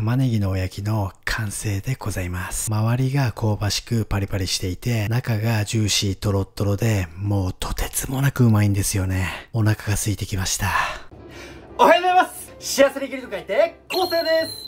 玉ねぎのおやきの完成でございます。周りが香ばしくパリパリしていて、中がジューシートロットロで、もうとてつもなくうまいんですよね。お腹が空いてきました。おはようございます幸せに生きると書いて、昴成です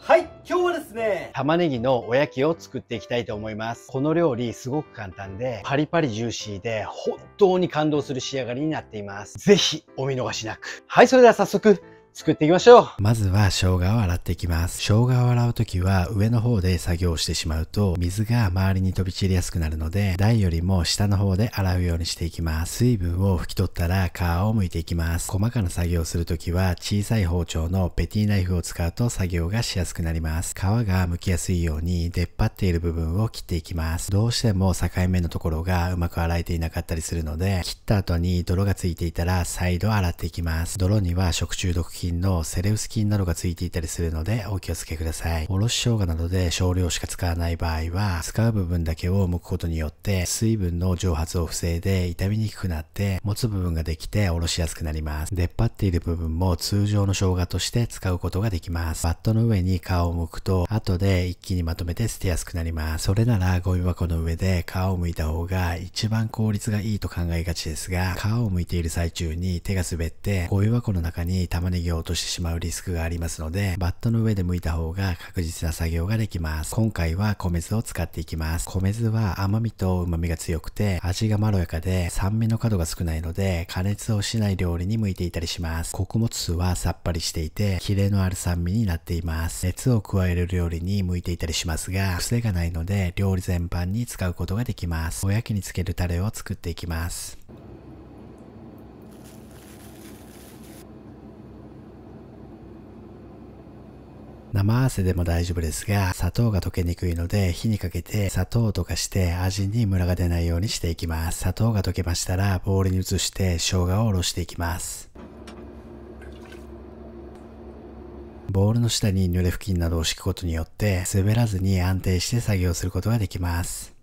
はい、今日はですね、玉ねぎのおやきを作っていきたいと思います。この料理すごく簡単で、パリパリジューシーで、本当に感動する仕上がりになっています。ぜひ、お見逃しなく。はい、それでは早速、作っていきましょうまずは生姜を洗っていきます。生姜を洗うときは上の方で作業してしまうと水が周りに飛び散りやすくなるので台よりも下の方で洗うようにしていきます。水分を拭き取ったら皮を剥いていきます。細かな作業をするときは小さい包丁のペティナイフを使うと作業がしやすくなります。皮が剥きやすいように出っ張っている部分を切っていきます。どうしても境目のところがうまく洗えていなかったりするので切った後に泥がついていたら再度洗っていきます。泥には食中毒菌菌のセレウス菌などが付いていたりするのでお気をつけください。おろし生姜などで少量しか使わない場合は、使う部分だけを剥くことによって水分の蒸発を防いで傷みにくくなって、持つ部分ができておろしやすくなります。出っ張っている部分も通常の生姜として使うことができます。バットの上に皮を剥くと、後で一気にまとめて捨てやすくなります。それならゴミ箱の上で皮を剥いた方が一番効率がいいと考えがちですが、皮を剥いている最中に手が滑って、ゴミ箱の中に玉ねぎを落としてしまうリスクがありますので、バットの上で剥いた方が確実な作業ができます。今回は米酢を使っていきます。米酢は甘みと旨みが強くて、味がまろやかで、酸味の角が少ないので、加熱をしない料理に向いていたりします。穀物酢はさっぱりしていて、キレのある酸味になっています。熱を加える料理に向いていたりしますが、癖がないので、料理全般に使うことができます。おやきにつけるタレを作っていきます。生汗でも大丈夫ですが、砂糖が溶けにくいので、火にかけて砂糖を溶かして味にムラが出ないようにしていきます。砂糖が溶けましたら、ボウルに移して生姜をおろしていきます。ボウルの下に濡れ布巾などを敷くことによって滑らずに安定して作業することができます。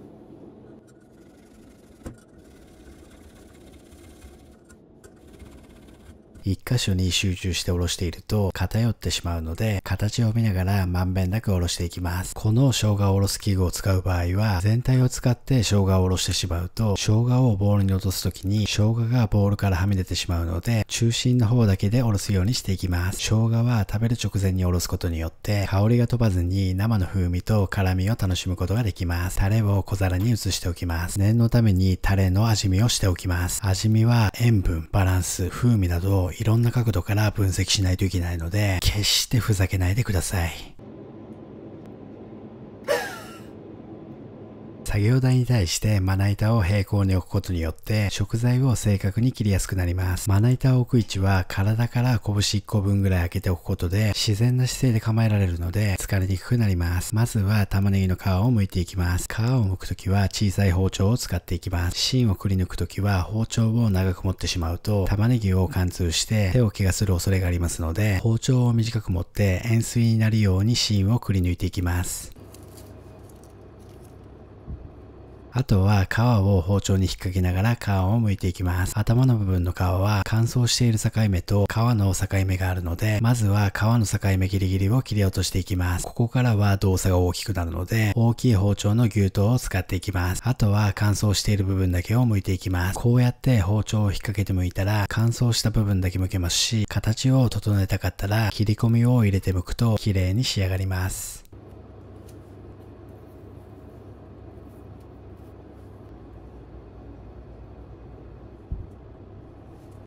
一箇所に集中しておろしていると偏ってしまうので、形を見ながらまんべんなくおろしていきます。この生姜をおろす器具を使う場合は、全体を使って生姜をおろしてしまうと、生姜をボールに落とす時に、生姜がボールからはみ出てしまうので、中心の方だけでおろすようにしていきます。生姜は食べる直前におろすことによって、香りが飛ばずに生の風味と辛味を楽しむことができます。タレを小皿に移しておきます。念のためにタレの味見をしておきます。味見は塩分、バランス、風味などいろんな角度から分析しないといけないので、決してふざけないでください。作業台に対してまな板を平行に置くことによって食材を正確に切りやすくなります。まな板を置く位置は体から拳1個分ぐらい開けておくことで自然な姿勢で構えられるので疲れにくくなります。まずは玉ねぎの皮を剥いていきます。皮を剥くときは小さい包丁を使っていきます。芯をくり抜くときは包丁を長く持ってしまうと玉ねぎを貫通して手を怪我する恐れがありますので包丁を短く持って円錐になるように芯をくり抜いていきます。あとは皮を包丁に引っ掛けながら皮を剥いていきます。頭の部分の皮は乾燥している境目と皮の境目があるので、まずは皮の境目ギリギリを切り落としていきます。ここからは動作が大きくなるので、大きい包丁の牛刀を使っていきます。あとは乾燥している部分だけを剥いていきます。こうやって包丁を引っ掛けて剥いたら乾燥した部分だけ剥けますし、形を整えたかったら切り込みを入れて剥くと綺麗に仕上がります。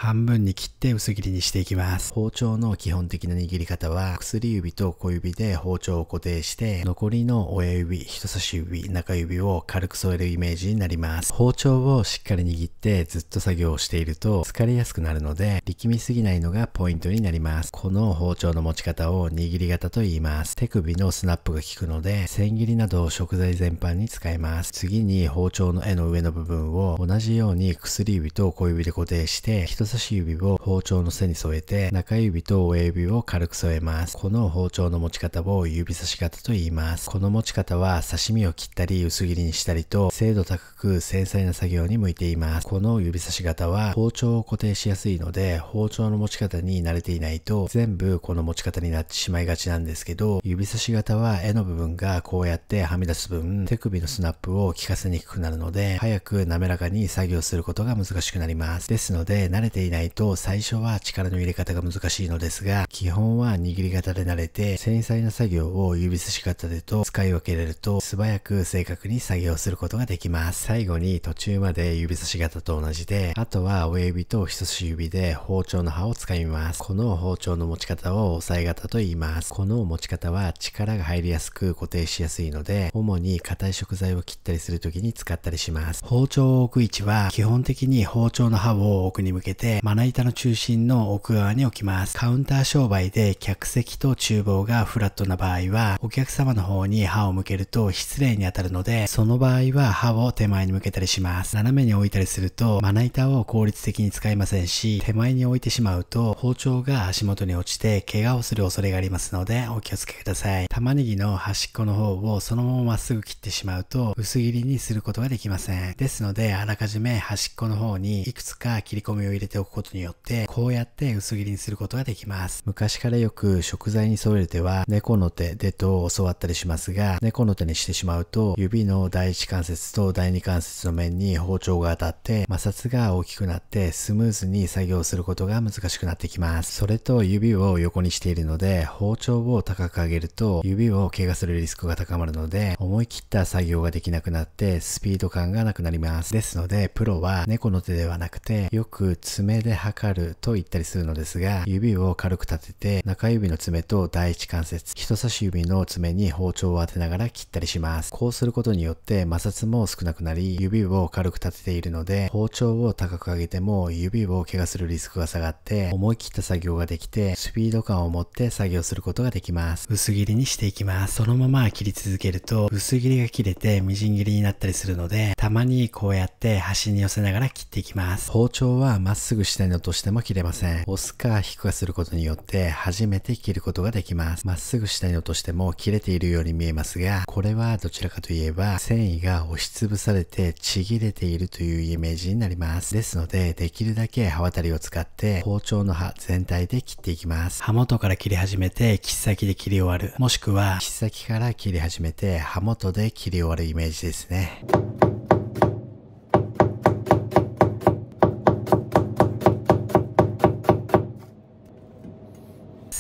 半分に切って薄切りにしていきます。包丁の基本的な握り方は、薬指と小指で包丁を固定して、残りの親指、人差し指、中指を軽く添えるイメージになります。包丁をしっかり握ってずっと作業をしていると疲れやすくなるので、力みすぎないのがポイントになります。この包丁の持ち方を握り型と言います。手首のスナップが効くので、千切りなど食材全般に使えます。次に包丁の柄の上の部分を同じように薬指と小指で固定して、人差人差し指を包丁の背に添えて、中指と親指を軽く添えます。この包丁の持ち方を指差し方と言います。この持ち方は刺身を切ったり薄切りにしたりと、精度高く繊細な作業に向いています。この指差し方は包丁を固定しやすいので、包丁の持ち方に慣れていないと、全部この持ち方になってしまいがちなんですけど、指差し型は絵の部分がこうやってはみ出す分、手首のスナップを効かせにくくなるので、早く滑らかに作業することが難しくなります。ですので、慣れていないと最初は力の入れ方が難しいのですが、基本は握り方で慣れて、繊細な作業を指差し方でと使い分けれると、素早く正確に作業することができます。最後に途中まで指差し方と同じで、あとは親指と人差し指で包丁の刃を使います。この包丁の持ち方を押さえ型と言います。この持ち方は力が入りやすく固定しやすいので、主に硬い食材を切ったりする時に使ったりします。包丁を置く位置は、基本的に包丁の刃を奥に向けてて、まな板の中心の奥側に置きます。カウンター商売で客席と厨房がフラットな場合は、お客様の方に歯を向けると失礼に当たるので、その場合は歯を手前に向けたりします。斜めに置いたりすると、まな板を効率的に使いませんし、手前に置いてしまうと、包丁が足元に落ちて怪我をする恐れがありますので、お気をつけください。玉ねぎの端っこの方をそのまままっすぐ切ってしまうと、薄切りにすることができません。ですので、あらかじめ端っこの方にいくつか切り込みを入れてておくことによって、こうやって薄切りにすることができます。昔からよく食材に添える手は、猫の手でと教わったりしますが、猫の手にしてしまうと、指の第一関節と第二関節の面に包丁が当たって、摩擦が大きくなって、スムーズに作業することが難しくなってきます。それと指を横にしているので、包丁を高く上げると、指を怪我するリスクが高まるので、思い切った作業ができなくなって、スピード感がなくなります。ですので、プロは猫の手ではなくて、よく爪爪で測ると言ったりするのですが、指を軽く立てて、中指の爪と第一関節、人差し指の爪に包丁を当てながら切ったりします。こうすることによって摩擦も少なくなり、指を軽く立てているので、包丁を高く上げても指を怪我するリスクが下がって、思い切った作業ができて、スピード感を持って作業することができます。薄切りにしていきます。そのまま切り続けると、薄切りが切れてみじん切りになったりするので、たまにこうやって端に寄せながら切っていきます。包丁はまっすぐすぐ下に落としても切れません。押すか引くかすることによって初めて切ることができます。まっすぐ下に落としても切れているように見えますが、これはどちらかといえば繊維が押しつぶされてちぎれているというイメージになります。ですので、できるだけ刃渡りを使って包丁の刃全体で切っていきます。刃元から切り始めて切っ先で切り終わる。もしくは切っ先から切り始めて刃元で切り終わるイメージですね。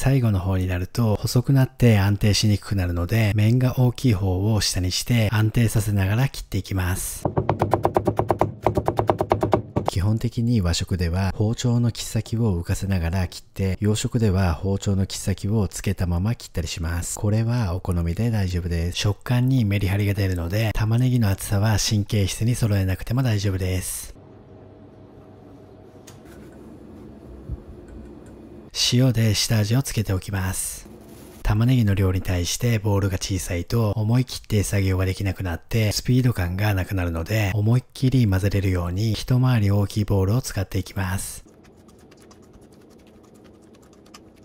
最後の方になると細くなって安定しにくくなるので、面が大きい方を下にして安定させながら切っていきます。基本的に和食では包丁の切っ先を浮かせながら切って、洋食では包丁の切っ先をつけたまま切ったりします。これはお好みで大丈夫です。食感にメリハリが出るので、玉ねぎの厚さは神経質に揃えなくても大丈夫です。塩で下味をつけておきます。玉ねぎの量に対してボールが小さいと思い切って作業ができなくなってスピード感がなくなるので思いっきり混ぜれるように一回り大きいボールを使っていきます。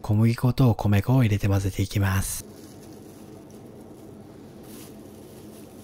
小麦粉と米粉を入れて混ぜていきます。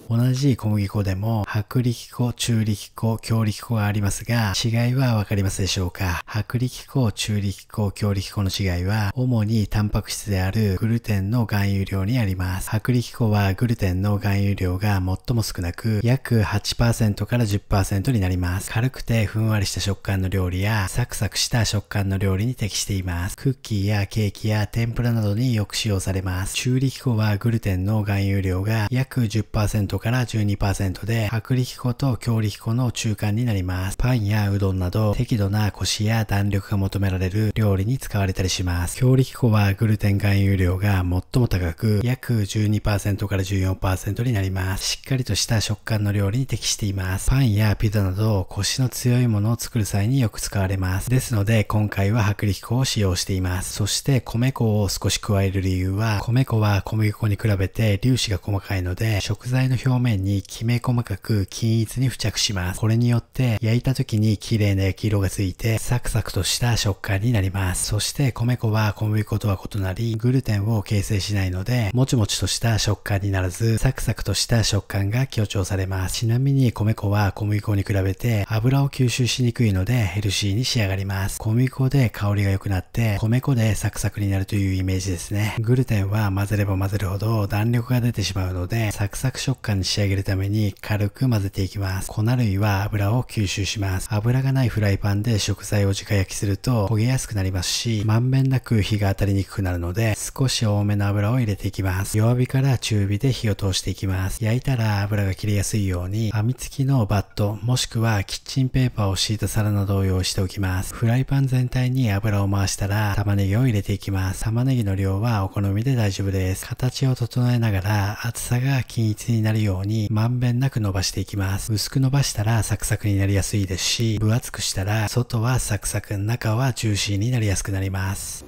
同じ小麦粉でも薄力粉、中力粉、強力粉がありますが、違いはわかりますでしょうか薄力粉、中力粉、強力粉の違いは、主にタンパク質であるグルテンの含有量にあります。薄力粉はグルテンの含有量が最も少なく、約8%から10%になります。軽くてふんわりした食感の料理や、サクサクした食感の料理に適しています。クッキーやケーキや天ぷらなどによく使用されます。中力粉はグルテンの含有量が約10% 10%から12%で、薄力粉と強力粉の中間になります。パンやうどんなど、適度なコシや弾力が求められる料理に使われたりします。強力粉はグルテン含有量が最も高く、約12%から14%になります。しっかりとした食感の料理に適しています。パンやピザなど、コシの強いものを作る際によく使われます。ですので、今回は薄力粉を使用しています。そして、米粉を少し加える理由は、米粉は小麦粉に比べて粒子が細かいので、食材の表表面にきめ細かく均一に付着します。これによって焼いた時に綺麗な焼き色がついてサクサクとした食感になります。そして米粉は小麦粉とは異なりグルテンを形成しないのでもちもちとした食感にならずサクサクとした食感が強調されます。ちなみに米粉は小麦粉に比べて油を吸収しにくいのでヘルシーに仕上がります。小麦粉で香りが良くなって米粉でサクサクになるというイメージですね。グルテンは混ぜれば混ぜるほど弾力が出てしまうのでサクサク食感に仕上げるために軽く混ぜていきます。粉類は油を吸収します。油がないフライパンで食材を直焼きすると焦げやすくなりますし、まんべんなく火が当たりにくくなるので、少し多めの油を入れていきます。弱火から中火で火を通していきます。焼いたら油が切れやすいように、網付きのバット、もしくはキッチンペーパーを敷いた皿などを用意しておきます。フライパン全体に油を回したら、玉ねぎを入れていきます。玉ねぎの量はお好みで大丈夫です。形を整えながら、厚さが均一になるようようにまんべんなく伸ばしていきます。薄く伸ばしたらサクサクになりやすいですし、分厚くしたら外はサクサク、中はジューシーになりやすくなります。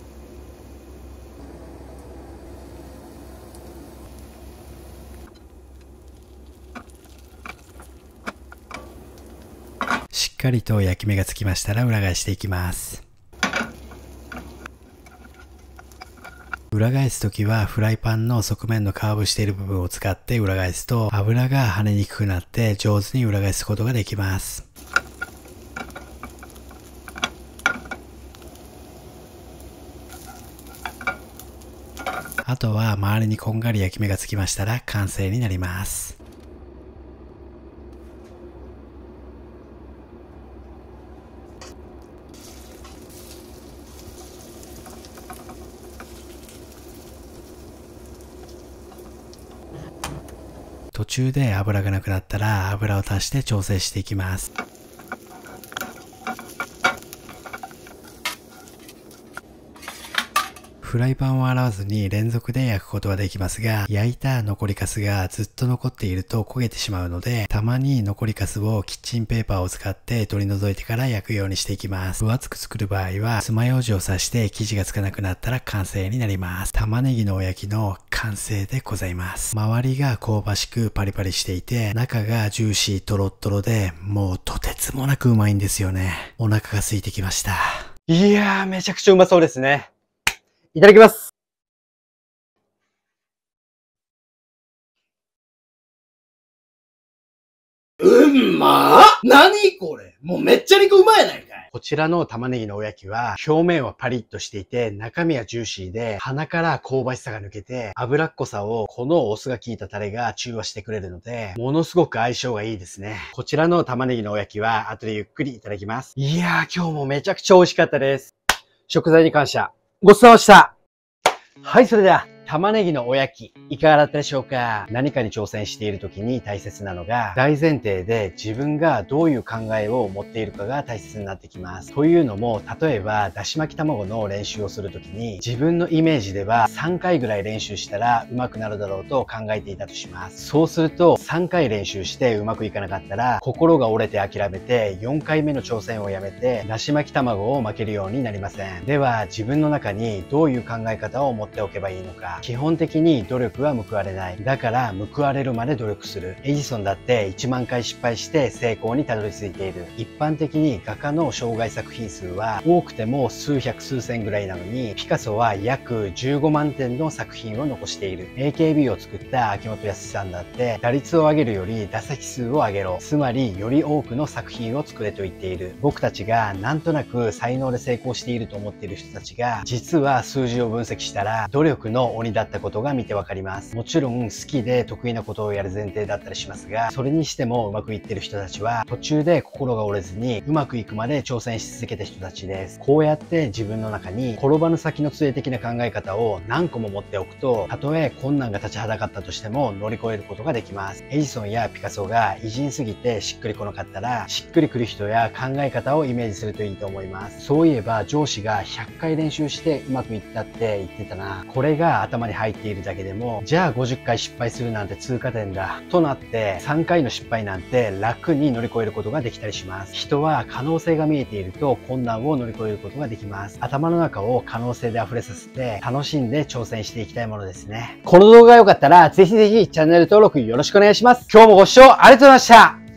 しっかりと焼き目がつきましたら裏返していきます。裏返すときはフライパンの側面のカーブしている部分を使って裏返すと油が跳ねにくくなって上手に裏返すことができます。あとは周りにこんがり焼き目がつきましたら完成になります。途中で油がなくなったら油を足して調整していきます。フライパンを洗わずに連続で焼くことはできますが、焼いた残りカスがずっと残っていると焦げてしまうので、たまに残りカスをキッチンペーパーを使って取り除いてから焼くようにしていきます。分厚く作る場合は、爪楊枝を刺して生地がつかなくなったら完成になります。玉ねぎのお焼きの完成でございます。周りが香ばしくパリパリしていて、中がジューシーとろっとろで、もうとてつもなくうまいんですよね。お腹が空いてきました。いやー、めちゃくちゃうまそうですね。いただきます。うんまー何これもうめっちゃ肉うまいやないかいこちらの玉ねぎのおやきは表面はパリッとしていて中身はジューシーで鼻から香ばしさが抜けて脂っこさをこのお酢が効いたタレが中和してくれるのでものすごく相性がいいですね。こちらの玉ねぎのおやきは後でゆっくりいただきます。いやー今日もめちゃくちゃ美味しかったです。食材に感謝。ごちそうさまでした。はい、それでは。玉ねぎのおやき、いかがだったでしょうか何かに挑戦している時に大切なのが、大前提で自分がどういう考えを持っているかが大切になってきます。というのも、例えば、だし巻き卵の練習をする時に、自分のイメージでは3回ぐらい練習したらうまくなるだろうと考えていたとします。そうすると、3回練習してうまくいかなかったら、心が折れて諦めて、4回目の挑戦をやめて、だし巻き卵を巻けるようになりません。では、自分の中にどういう考え方を持っておけばいいのか、基本的に努力は報われない。だから報われるまで努力する。エジソンだって1万回失敗して成功にたどり着いている。一般的に画家の障害作品数は多くても数百数千ぐらいなのに、ピカソは約15万点の作品を残している。AKB を作った秋元康さんだって打率を上げるより打席数を上げろ。つまりより多くの作品を作れと言っている。僕たちがなんとなく才能で成功していると思っている人たちが、実は数字を分析したら努力の鬼りだったことが見てわかります。もちろん好きで得意なことをやる前提だったりしますが、それにしてもうまくいってる人たちは途中で心が折れずにうまくいくまで挑戦し続けた人たちです。こうやって自分の中に転ばぬ先の杖的な考え方を何個も持っておくと、たとえ困難が立ちはだかったとしても乗り越えることができます。エジソンやピカソが偉人すぎてしっくりこなかったら、しっくりくる人や考え方をイメージするといいと思います。そういえば上司が100回練習してうまくいったって言ってたな。これが頭頭に入っているだけでも、じゃあ50回失敗するなんて通過点だ、となって、3回の失敗なんて楽に乗り越えることができたりします。人は可能性が見えていると困難を乗り越えることができます。頭の中を可能性で溢れさせて、楽しんで挑戦していきたいものですね。この動画が良かったら、ぜひぜひチャンネル登録よろしくお願いします。今日もご視聴ありがとうございました